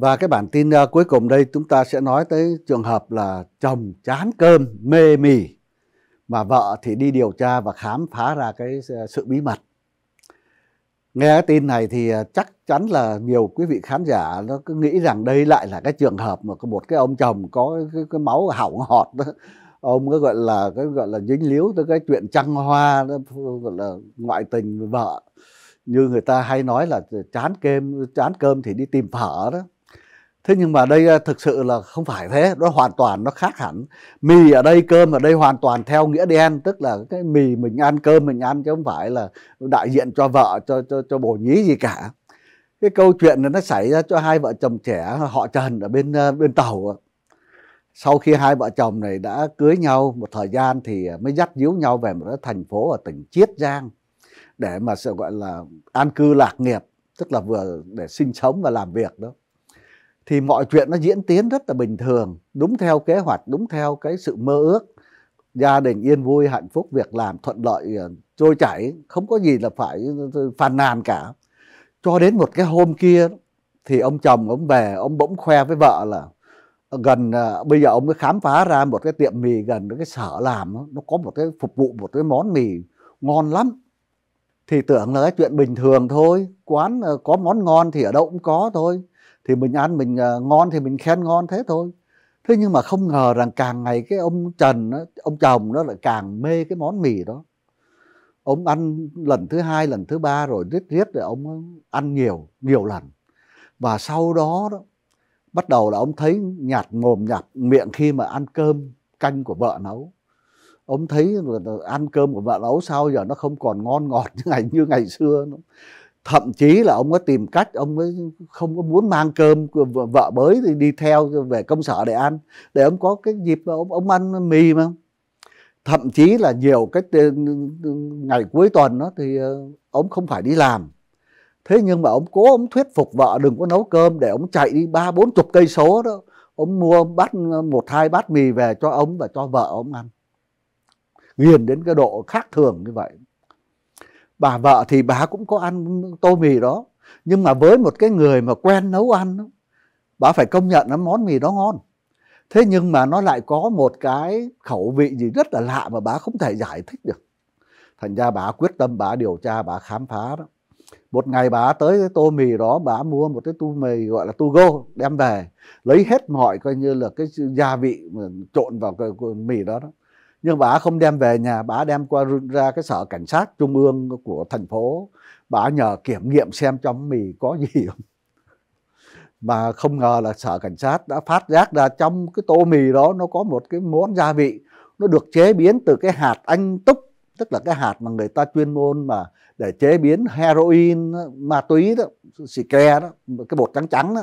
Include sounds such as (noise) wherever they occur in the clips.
Và cái bản tin à, cuối cùng đây chúng ta sẽ nói tới trường hợp là chồng chán cơm, mê mì mà vợ thì đi điều tra và khám phá ra cái à, sự bí mật. Nghe cái tin này thì à, chắc chắn là nhiều quý vị khán giả nó cứ nghĩ rằng đây lại là cái trường hợp mà có một cái ông chồng có cái, cái máu hỏng ngọt đó. Ông cứ gọi là cái gọi là dính líu tới cái chuyện trăng hoa đó, gọi là ngoại tình vợ. Như người ta hay nói là chán cơm, chán cơm thì đi tìm phở đó thế nhưng mà đây à, thực sự là không phải thế nó hoàn toàn nó khác hẳn mì ở đây cơm ở đây hoàn toàn theo nghĩa đen tức là cái mì mình ăn cơm mình ăn chứ không phải là đại diện cho vợ cho cho cho bồ nhí gì cả cái câu chuyện này nó xảy ra cho hai vợ chồng trẻ họ trần ở bên à, bên tàu sau khi hai vợ chồng này đã cưới nhau một thời gian thì à, mới dắt díu nhau về một cái thành phố ở tỉnh chiết giang để mà sự gọi là an cư lạc nghiệp tức là vừa để sinh sống và làm việc đó thì mọi chuyện nó diễn tiến rất là bình thường đúng theo kế hoạch đúng theo cái sự mơ ước gia đình yên vui hạnh phúc việc làm thuận lợi ờ, trôi chảy không có gì là phải ờ, ờ, phàn nàn cả cho đến một cái hôm kia thì ông chồng ông về ông bỗng khoe với vợ là gần bây giờ ông mới khám phá ra một cái tiệm mì gần cái sở làm nó có một cái phục vụ một cái món mì ngon lắm thì tưởng là cái chuyện bình thường thôi quán có món ngon thì ở đâu cũng có thôi thì mình ăn mình ờ, ngon thì mình khen ngon thế thôi thế nhưng mà không ngờ rằng càng ngày cái ông trần đó, ông chồng nó lại càng mê cái món mì đó ông ăn lần thứ hai lần thứ ba rồi riết riết rồi ông ăn nhiều nhiều lần và sau đó đó bắt đầu là ông thấy nhạt mồm nhạt miệng khi mà ăn cơm canh của vợ nấu ông thấy là ăn cơm của vợ nấu sau giờ nó không còn ngon ngọt (laughs) như ngày như ngày xưa nữa thậm chí là ông có tìm cách ông mới không có muốn mang cơm vợ bới thì đi theo về công sở để ăn để ông có cái dịp ông, ông ăn mì mà thậm chí là nhiều cái ngày cuối tuần đó thì ờ, ông không phải đi làm thế nhưng mà ông cố ông thuyết phục vợ đừng có nấu cơm để ông chạy đi ba bốn chục cây số đó ông mua bát ờ, một hai bát mì về cho ông và cho vợ ông ăn nghiền đến cái độ khác thường như vậy bà vợ thì bà cũng có ăn tô mì đó nhưng mà với một cái người mà quen nấu ăn bà phải công nhận là món mì đó ngon thế nhưng mà nó lại có một cái khẩu vị gì rất là lạ mà bà không thể giải thích được thành ra bà quyết tâm bà điều tra bà khám phá đó một ngày bà tới cái tô mì đó bà mua một cái tô mì gọi là tô go đem về lấy hết mọi coi như là cái gia vị trộn vào cái mì đó đó nhưng bà không đem về nhà bà đem qua ra cái sở cảnh sát trung ương của thành phố bà nhờ kiểm nghiệm xem trong mì có gì không mà không ngờ là sở cảnh sát đã phát giác ra trong cái tô mì đó nó có một cái món gia vị nó được chế biến từ cái hạt anh túc tức là cái hạt mà người ta chuyên môn mà để chế biến heroin ma túy đó xì ke đó cái bột trắng trắng đó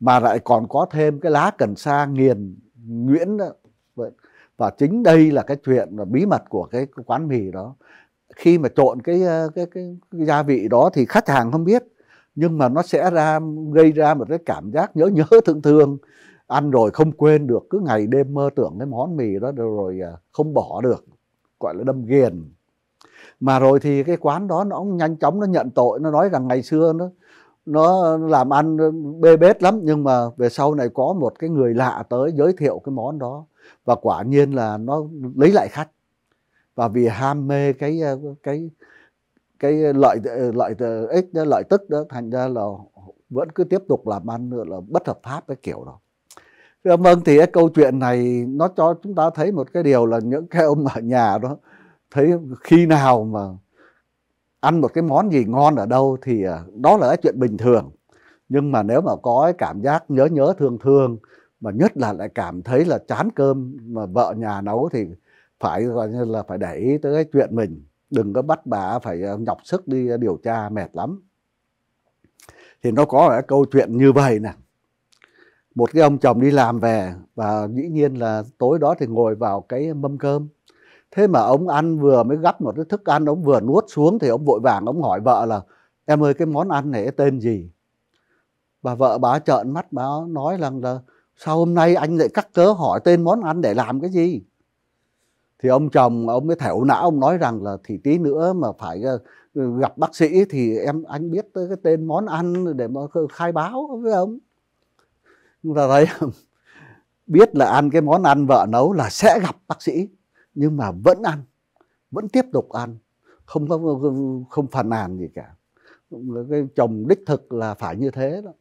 mà lại còn có thêm cái lá cần sa nghiền nguyễn đó và chính đây là cái chuyện là bí mật của cái quán mì đó khi mà trộn cái ờ, cái, cái cái gia vị đó thì khách hàng không biết nhưng mà nó sẽ ra gây ra một cái cảm giác nhớ nhớ thương thương ăn rồi không quên được cứ ngày đêm mơ tưởng cái món mì đó rồi ờ, không bỏ được gọi là đâm ghiền mà rồi thì cái quán đó nó nhanh chóng nó nhận tội nó nói rằng ngày xưa nó nó làm ăn bê bết lắm nhưng mà về sau này có một cái người lạ tới giới thiệu cái món đó và quả nhiên là nó lấy lại khách và vì ham mê cái ờ, cái cái lợi ờ, lợi ờ, ích lợi tức đó thành ra là vẫn cứ tiếp tục làm ăn nữa là bất hợp pháp cái kiểu đó dạ vâng thì cái câu chuyện này nó cho chúng ta thấy một cái điều là những cái ông ở nhà đó thấy khi nào mà ăn một cái món gì ngon ở đâu thì à, đó là cái chuyện bình thường nhưng mà nếu mà có cái cảm giác nhớ nhớ thương thương mà nhất là lại cảm thấy là chán cơm mà vợ nhà nấu thì phải gọi như là phải để ý tới cái chuyện mình đừng có bắt bà phải à, nhọc sức đi à, điều tra mệt lắm thì nó có cái câu chuyện như vậy nè một cái ông chồng đi làm về và dĩ nhiên là tối đó thì ngồi vào cái mâm cơm thế mà ông ăn vừa mới gắp một cái thức ăn ông vừa nuốt xuống thì ông vội vàng ông hỏi vợ là em ơi cái món ăn này tên gì bà vợ bà trợn mắt bà nói rằng là sao hôm nay anh lại cắt cớ hỏi tên món ăn để làm cái gì thì ông chồng ông mới thẻo não ông nói rằng là thì tí nữa mà phải ờ, gặp bác sĩ thì em anh biết tới cái tên món ăn để mà khai báo với ông chúng ta thấy (laughs) biết là ăn cái món ăn vợ nấu là sẽ gặp bác sĩ nhưng mà vẫn ăn vẫn tiếp tục ăn không có không phàn nàn gì cả cái chồng đích thực là phải như thế đó